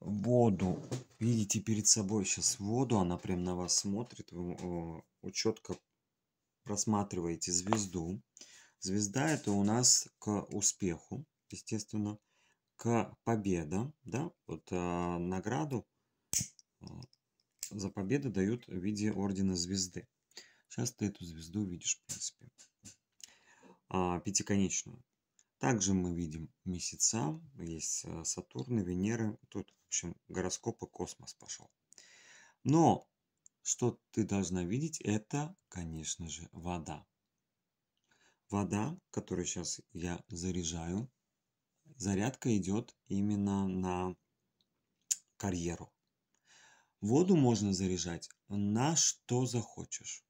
воду. Видите перед собой сейчас воду, она прям на вас смотрит. Вы четко просматриваете звезду. Звезда это у нас к успеху, естественно, к победам, да, вот э, награду а, за победу дают в виде ордена звезды. Сейчас ты эту звезду видишь, в принципе, а, пятиконечную. Также мы видим месяца, есть э, Сатурн и Венера. Тут, в общем, гороскоп и космос пошел. Но что ты должна видеть, это, конечно же, вода. Вода, которую сейчас я заряжаю, зарядка идет именно на карьеру. Воду можно заряжать на что захочешь.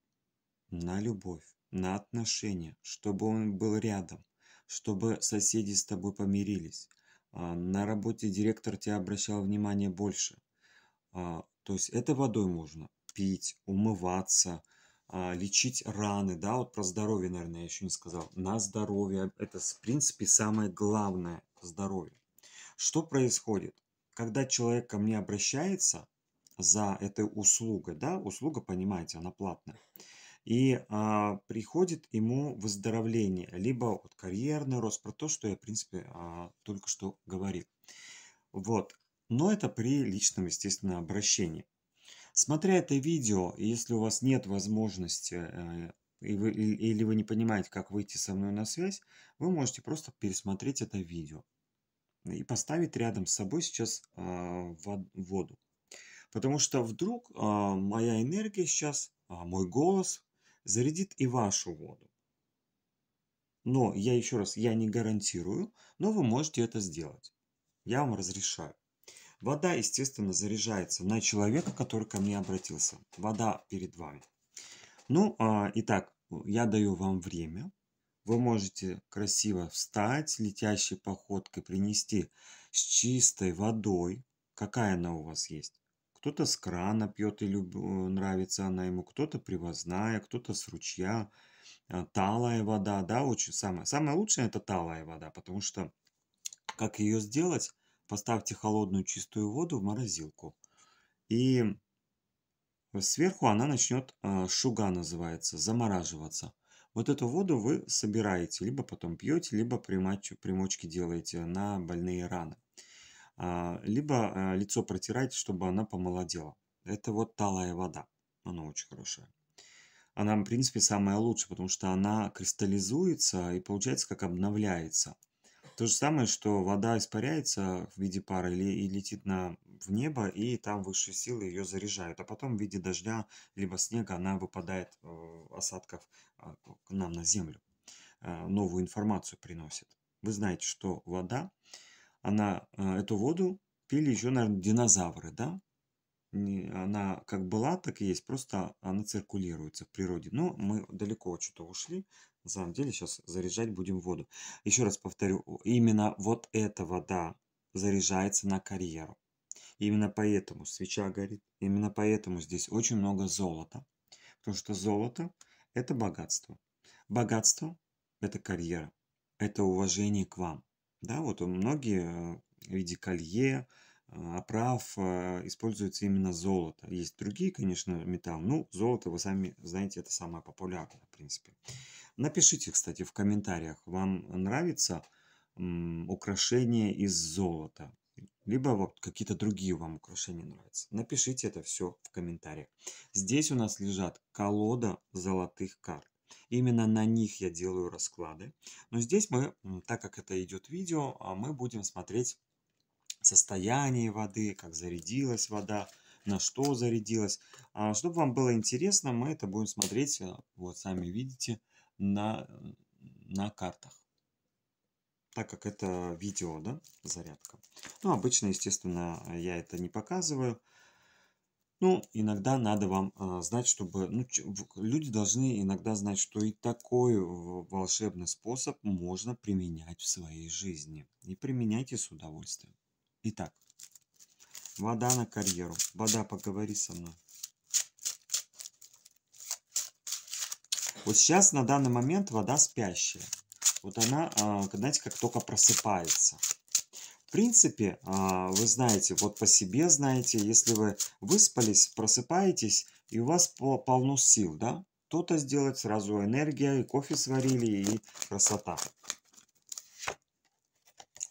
На любовь, на отношения, чтобы он был рядом, чтобы соседи с тобой помирились. А, на работе директор тебя обращал внимание больше. А, то есть это водой можно пить, умываться, а, лечить раны, да, вот про здоровье, наверное, я еще не сказал. На здоровье, это в принципе самое главное, здоровье. Что происходит? Когда человек ко мне обращается за этой услугой, да, услуга, понимаете, она платная, и а, приходит ему выздоровление, либо вот карьерный рост, про то, что я, в принципе, а, только что говорил. Вот. Но это при личном, естественно, обращении. Смотря это видео, если у вас нет возможности э, и вы, или вы не понимаете, как выйти со мной на связь, вы можете просто пересмотреть это видео и поставить рядом с собой сейчас э, воду. Потому что вдруг э, моя энергия сейчас, а, мой голос зарядит и вашу воду. Но я еще раз, я не гарантирую, но вы можете это сделать. Я вам разрешаю. Вода, естественно, заряжается на человека, который ко мне обратился. Вода перед вами. Ну, а, итак, я даю вам время. Вы можете красиво встать, летящей походкой принести с чистой водой. Какая она у вас есть? Кто-то с крана пьет и люб... Э, нравится она ему, кто-то привозная, кто-то с ручья. Э, талая вода, да, очень самое, самое лучшее это талая вода, потому что как ее сделать? Поставьте холодную чистую воду в морозилку. И сверху она начнет, э, шуга называется, замораживаться. Вот эту воду вы собираете, либо потом пьете, либо примочки делаете на больные раны. А, либо а, лицо протирать, чтобы она помолодела. Это вот талая вода. Она очень хорошая. Она, в принципе, самая лучшая, потому что она кристаллизуется и получается как обновляется. То же самое, что вода испаряется в виде пара или и летит на, в небо, и там высшие силы ее заряжают. А потом в виде дождя либо снега она выпадает э, осадков э, к нам на землю. Э, новую информацию приносит. Вы знаете, что вода э, она, а а, эту воду пили еще, наверное, динозавры, да? Она как была, так и есть, просто она циркулируется в природе. Но мы далеко что то ушли. На самом деле сейчас заряжать будем воду. Еще раз повторю, именно вот эта вода заряжается на карьеру. Именно поэтому свеча горит. Именно поэтому здесь очень много золота. Потому что золото – это богатство. Богатство – это карьера. Это уважение к вам. Да, вот многие э, в виде колье, а, оправ э, используются именно золото. Есть другие, конечно, металлы. Ну, золото, вы сами знаете, это самое популярное, в принципе. Напишите, кстати, в комментариях, вам нравится украшение из золота. Либо вот какие-то другие вам украшения нравятся. Напишите это все в комментариях. Здесь у нас лежат колода золотых карт. Именно на них я делаю расклады. Но здесь мы, так как это идет видео, а, мы будем смотреть состояние воды, как зарядилась вода, на что зарядилась. А, Чтобы вам было интересно, мы это будем смотреть, э, вот сами видите, на, на картах. Так как это видео, да, зарядка. Ну, обычно, естественно, я это не показываю. Ну, иногда надо вам а, знать, чтобы... Ну, люди должны иногда знать, что и такой волшебный способ можно применять в своей жизни. И применяйте с удовольствием. Итак, вода на карьеру. Вода, поговори со мной. Вот сейчас на данный момент вода спящая. Вот она, а, знаете, как только просыпается. В принципе, а, вы знаете, вот по себе знаете, если вы выспались, просыпаетесь, и у вас полно сил, да? Кто-то сделать сразу энергия, и кофе сварили, и красота.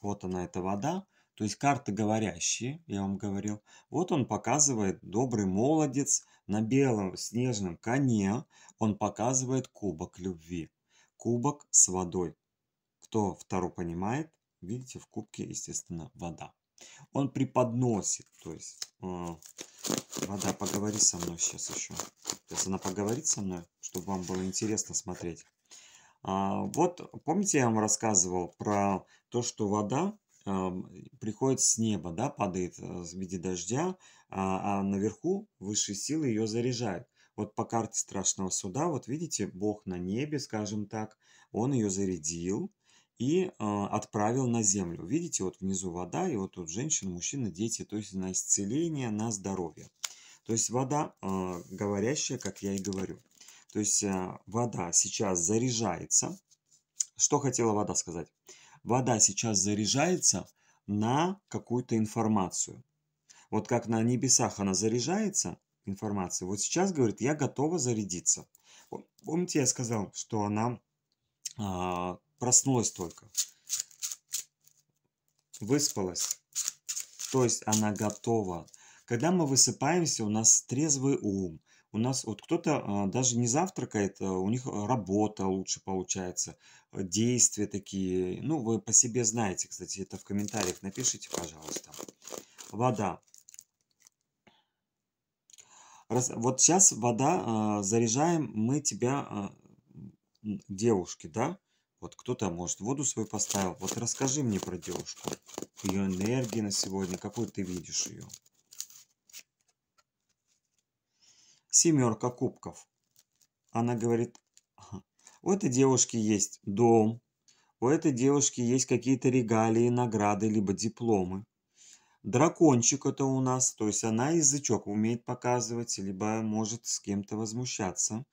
Вот она, эта вода. То есть карты говорящие, я вам говорил. Вот он показывает добрый молодец на белом снежном коне. Он показывает кубок любви. Кубок с водой. Кто второй понимает, Видите, в кубке, естественно, вода. Он преподносит, то есть э, вода, поговори со мной сейчас еще. То есть она поговорит со мной, чтобы вам было интересно смотреть. А, вот, помните, я вам рассказывал про то, что вода э, приходит с неба, да, падает э, в виде дождя, а, а наверху высшие силы ее заряжают. Вот по карте страшного суда, вот видите, Бог на небе, скажем так, он ее зарядил, и а, отправил на землю. Видите, вот внизу вода, и вот тут женщина, мужчина, дети, то есть на исцеление, на здоровье. То есть вода а, говорящая, как я и говорю. То есть а, вода сейчас заряжается. Что хотела вода сказать? Вода сейчас заряжается на какую-то информацию. Вот как на небесах она заряжается информацией, вот сейчас, говорит, я готова зарядиться. Помните, я сказал, что она проснулась только. Выспалась. То есть она готова. Когда мы высыпаемся, у нас трезвый ум. У нас вот кто-то а, даже не завтракает, а у них работа лучше получается, действия такие. Ну, вы по себе знаете, кстати, это в комментариях напишите, пожалуйста. Вода. Раз, вот сейчас вода а, заряжаем мы тебя, а, девушки, да? Вот кто-то, может, воду свою поставил. Вот расскажи мне про девушку. Ее энергии на сегодня, какой ты видишь ее. Семерка кубков. Она говорит, у этой девушки есть дом, у этой девушки есть какие-то регалии, награды, либо дипломы. Дракончик это у нас, то есть она язычок умеет показывать, либо может с кем-то возмущаться.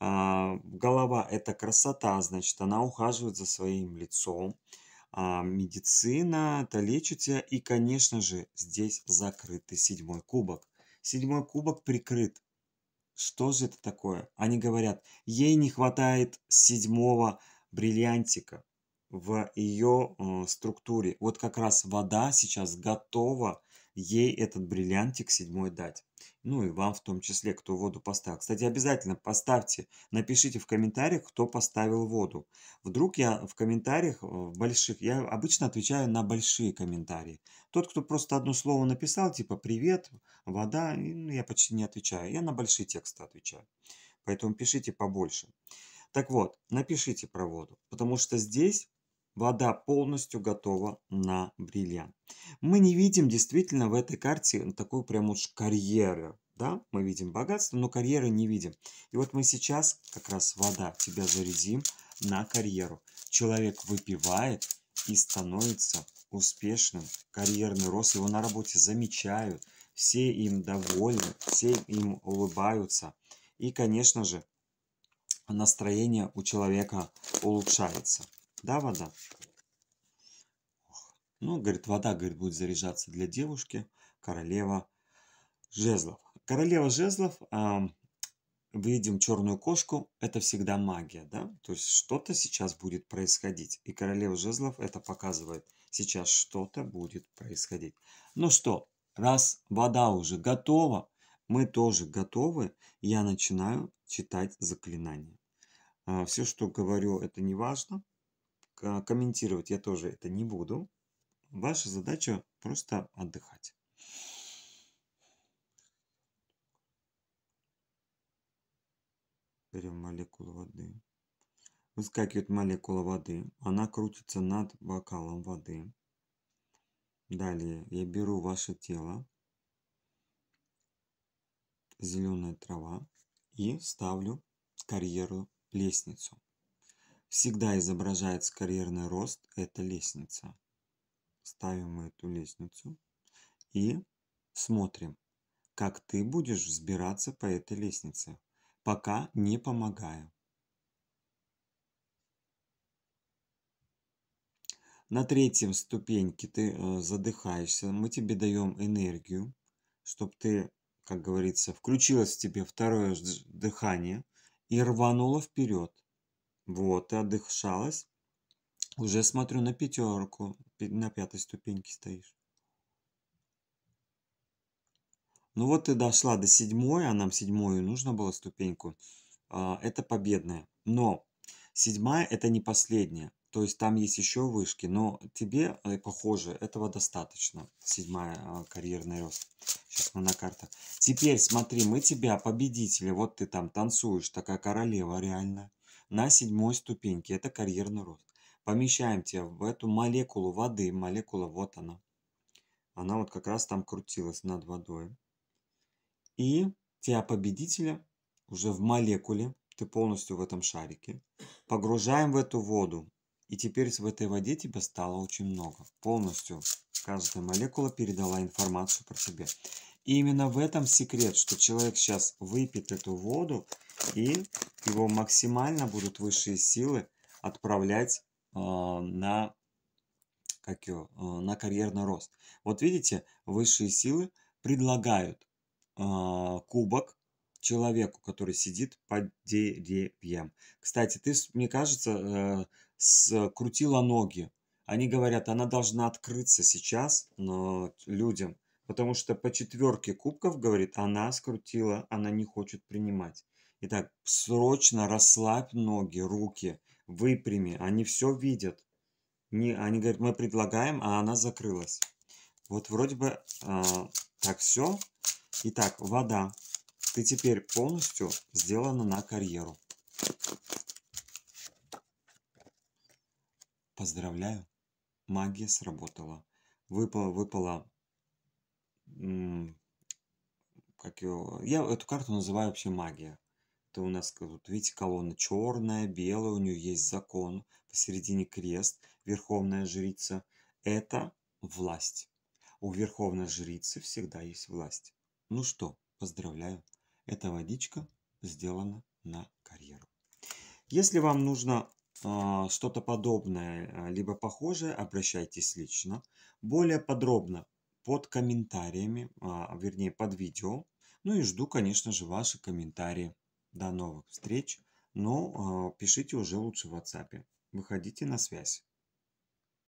А, голова – это красота, значит, она ухаживает за своим лицом. А медицина – это лечите. И, конечно же, здесь закрытый седьмой кубок. Седьмой кубок прикрыт. Что же это такое? Они говорят, ей не хватает седьмого бриллиантика в ее э, структуре. Вот как раз вода сейчас готова ей этот бриллиантик седьмой дать. Ну и вам в том числе, кто воду поставил. Кстати, обязательно поставьте, напишите в комментариях, кто поставил воду. Вдруг я в комментариях, э, в больших, я обычно отвечаю на большие комментарии. Тот, кто просто одно слово написал, типа «Привет», «Вода», ну, я почти не отвечаю. Я на большие тексты отвечаю. Поэтому пишите побольше. Так вот, напишите про воду, потому что здесь Вода полностью готова на бриллиант. Мы не видим действительно в этой карте такую прям уж карьеру. Да? Мы видим богатство, но карьеры не видим. И вот мы сейчас как раз вода тебя зарядим на карьеру. Человек выпивает и становится успешным. Карьерный рост, его на работе замечают. Все им довольны, все им улыбаются. И, конечно же, настроение у человека улучшается. Да, вода? Ну, говорит, вода, говорит, будет заряжаться для девушки, королева жезлов. Королева жезлов, э, видим черную кошку, это всегда магия, да? То есть что-то сейчас будет происходить. И королева жезлов это показывает. Сейчас что-то будет происходить. Ну что, раз вода уже готова, мы тоже готовы, я начинаю читать заклинание. А, Все, что говорю, это не важно комментировать я тоже это не буду. Ваша задача просто отдыхать. Берем молекулу воды. Выскакивает молекула воды. Она крутится над бокалом воды. Далее я беру ваше тело, зеленая трава и ставлю карьеру лестницу всегда изображается карьерный рост, это лестница. Ставим мы эту лестницу и смотрим, как ты будешь взбираться по этой лестнице, пока не помогаю. На третьем ступеньке ты э, задыхаешься, мы тебе даем энергию, чтобы ты, как говорится, включилось в тебе второе дыхание и рвануло вперед. Вот, и отдышалась. Уже смотрю на пятерку, на пятой ступеньке стоишь. Ну вот ты дошла до седьмой, а нам седьмую нужно было ступеньку. А, это победная. Но седьмая это не последняя. То есть там есть еще вышки, но тебе, э, похоже, этого достаточно. Седьмая а, карьерный рост. Сейчас мы на картах. Теперь смотри, мы тебя, победителя, вот ты там танцуешь, такая королева реально на седьмой ступеньке. Это карьерный рост. Помещаем тебя в эту молекулу воды. Молекула, вот она. Она вот как раз там крутилась над водой. И тебя победителя уже в молекуле, ты полностью в этом шарике, погружаем в эту воду. И теперь в этой воде тебя стало очень много. Полностью каждая молекула передала информацию про себя. И именно в этом секрет, что человек сейчас выпьет эту воду, и его максимально будут высшие силы отправлять э, на, как его, э, на карьерный рост. Вот видите, высшие силы предлагают э, кубок человеку, который сидит под деревьям. Кстати, ты, мне кажется, э, скрутила ноги. Они говорят, она должна открыться сейчас но людям. Потому что по четверке кубков, говорит, она скрутила, она не хочет принимать. Итак, срочно расслабь ноги, руки, выпрями. Они все видят. Не, они говорят, мы предлагаем, а она закрылась. Вот вроде бы э, так все. Итак, вода. Ты теперь полностью сделана на карьеру. Поздравляю, магия сработала. Выпала, выпала как ее, я эту карту называю вообще магия. Это у нас, вот видите, колонна черная, белая, у нее есть закон, посередине крест, верховная жрица. Это власть. У верховной жрицы всегда есть власть. Ну что, поздравляю, эта водичка сделана на карьеру. Если вам нужно э, что-то подобное, а, либо похожее, обращайтесь лично. Более подробно под комментариями, а, вернее под видео. Ну и жду, конечно же, ваши комментарии. До новых встреч, но ну, а, пишите уже лучше в WhatsApp. Выходите на связь.